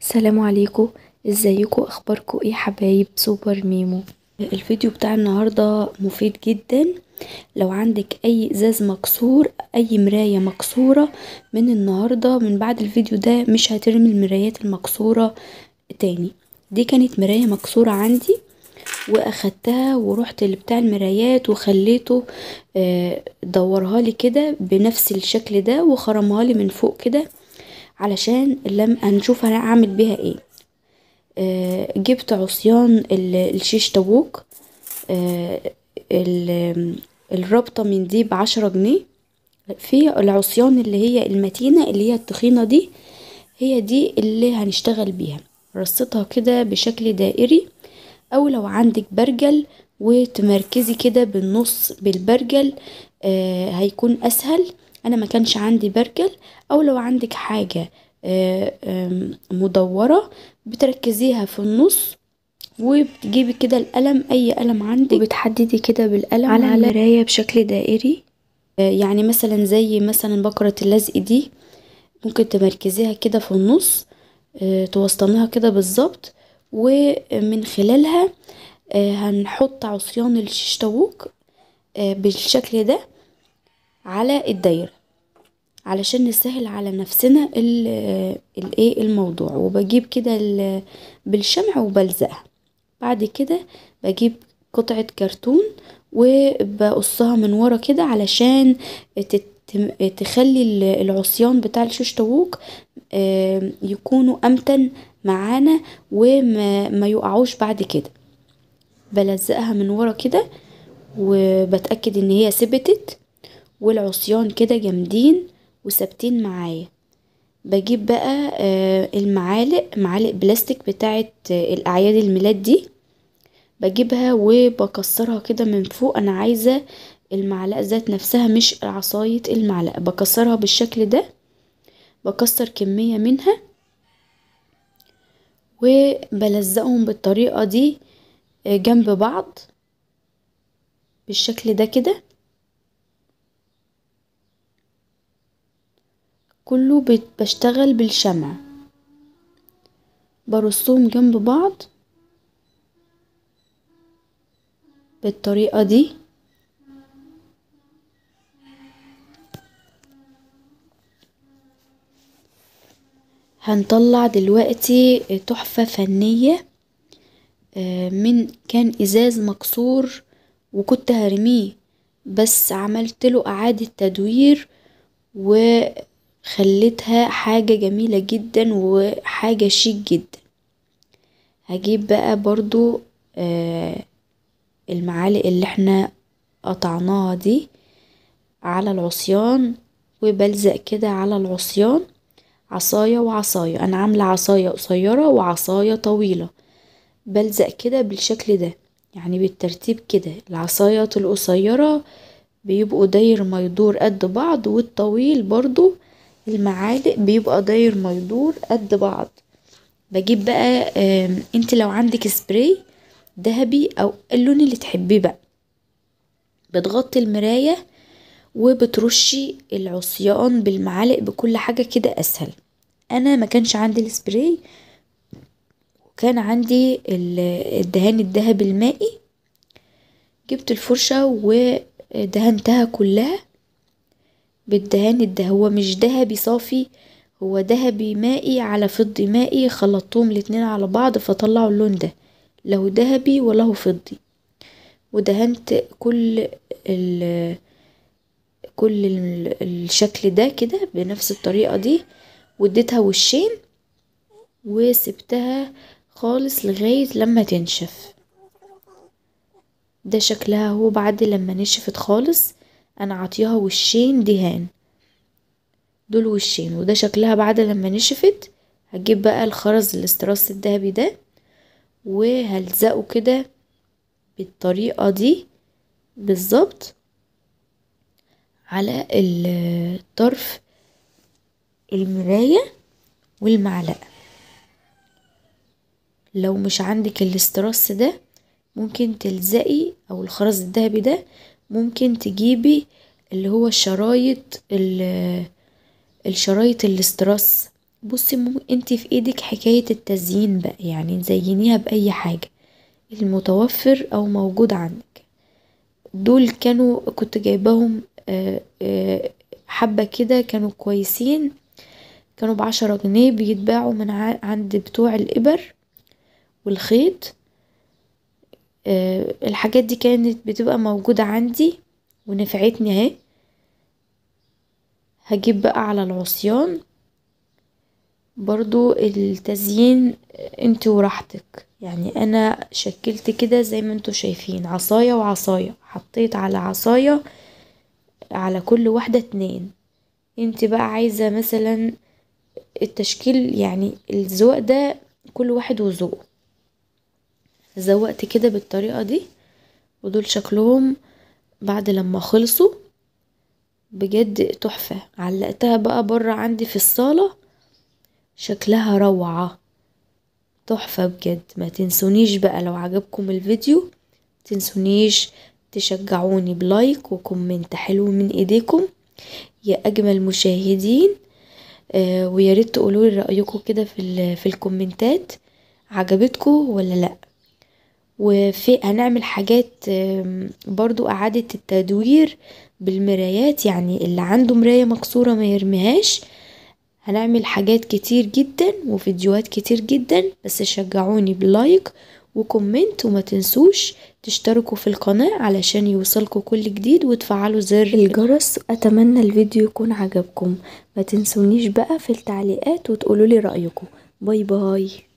السلام عليكم ازيكم اخباركم ايه حبايب سوبر ميمو الفيديو بتاع النهارده مفيد جدا لو عندك اي ازاز مكسور اي مرايه مكسوره من النهارده من بعد الفيديو ده مش هترمي المرايات المكسوره تاني دي كانت مرايه مكسوره عندي واخدتها ورحت لبتاع المرايات وخليته آه، دورها لي كده بنفس الشكل ده وخرمها لي من فوق كده علشان لما هنشوف هنعمل بيها ايه آه جبت عصيان الشيش تبوك آه الرابطة من دي بعشرة جنيه في العصيان اللي هي المتينة اللي هي التخينة دي هي دي اللي هنشتغل بيها رصتها كده بشكل دائري او لو عندك برجل وتمركزي كده بالنص بالبرجل آه هيكون اسهل انا ما كانش عندي برجل او لو عندك حاجة آه، مدورة بتركزيها في النص وبتجيبي كده القلم اي قلم عندك وبتحددي كده بالقلم على المراية بشكل دائري آه، يعني مثلا زي مثلا بكرة اللزق دي ممكن تمركزيها كده في النص آه، توسطنيها كده بالظبط ومن خلالها هنحط عصيان الشيشتاووك بالشكل ده على الدايرة علشان نسهل على نفسنا الايه آه، الموضوع وبجيب كده بالشمع وبلزقها بعد كده بجيب قطعة كرتون وبقصها من ورا كده علشان تخلي العصيان بتاع الشوش طاووق آه، يكونوا امتن معانا وما يقعوش بعد كده بلزقها من ورا كده وبتاكد ان هي ثبتت والعصيان كده جامدين وثابتين معايا بجيب بقى آه، المعالق معالق بلاستيك بتاعه آه، الاعياد الميلاد دي بجيبها وبكسرها كده من فوق انا عايزه المعلقه ذات نفسها مش عصايه المعلقه بكسرها بالشكل ده بكسر كميه منها وبلزقهم بالطريقه دي آه، جنب بعض بالشكل ده كده كله بشتغل بالشمع برصهم جنب بعض بالطريقة دي هنطلع دلوقتي تحفة فنية آه، من كان ازاز مكسور وكنت هرميه بس عملت له اعادة تدوير و خليتها حاجة جميلة جدا وحاجة شيك جدا هجيب بقى برضو آه المعالق اللي احنا قطعناها دي على العصيان وبلزق كده على العصيان عصاية وعصاية انا عاملة عصاية قصيرة وعصاية طويلة بلزق كده بالشكل ده يعني بالترتيب كده العصايات القصيرة بيبقوا داير ما يدور قد بعض والطويل برضو المعالق بيبقى داير ما يدور قد بعض بجيب بقى انت لو عندك سبراي ذهبي او اللون اللي تحبيه بقى بتغطي المراية وبترشي العصيان بالمعالق بكل حاجة كده اسهل انا ما كانش عندي السبراي وكان عندي الدهان الذهبي المائي جبت الفرشة ودهنتها كلها بالدهان ده هو مش ذهبي صافي هو ذهبي مائي على فضي مائي خلطتهم الاتنين على بعض فطلعوا اللون ده له ذهبي وله فضي ودهنت كل ال كل الشكل ده كده بنفس الطريقة دي واديتها وشين وسبتها خالص لغاية لما تنشف ده شكلها هو بعد لما نشفت خالص انا عطيها وشين دهان دول وشين وده شكلها بعد لما نشفت هجيب بقى الخرز الاستراس الذهبي ده وهلزقه كده بالطريقة دي بالظبط على الطرف المراية والمعلقة لو مش عندك الاستراس ده ممكن تلزقي او الخرز الذهبي ده ممكن تجيبي اللي هو الشرايط الشرايط الاسترس بصي انت في ايدك حكاية التزيين بقى يعني تزينيها بأي حاجة المتوفر او موجود عندك دول كانوا كنت جايباهم آه، آه، حبة كده كانوا كويسين كانوا بعشرة جنيه بيتباعوا من عند بتوع الإبر والخيط آه، الحاجات دي كانت بتبقى موجودة عندي ونفعتني اهي هجيب بقى على العصيان برضو التزيين انت وراحتك يعني انا شكلت كده زي ما انتوا شايفين عصاية وعصاية حطيت على عصاية على كل واحدة اتنين انت بقى عايزة مثلا التشكيل يعني الذوق ده كل واحد وذوقه زوقت كده بالطريقة دي ودول شكلهم بعد لما خلصوا بجد تحفة علقتها بقى بره عندي في الصالة شكلها روعة تحفة بجد ما تنسونيش بقى لو عجبكم الفيديو تنسونيش تشجعوني بلايك وكومنت حلو من ايديكم يا اجمل مشاهدين آه ويا ريت تقولوا رايكم كده في في الكومنتات عجبتكم ولا لا وفي هنعمل حاجات برضو اعادة التدوير بالمرايات يعني اللي عنده مراية مكسورة ما يرميهاش هنعمل حاجات كتير جدا وفيديوهات كتير جدا بس شجعوني بلايك وكومنت وما تنسوش تشتركوا في القناة علشان يوصلكوا كل جديد وتفعلوا زر الجرس اتمنى الفيديو يكون عجبكم ما تنسونيش بقى في التعليقات وتقولولي رأيكم باي باي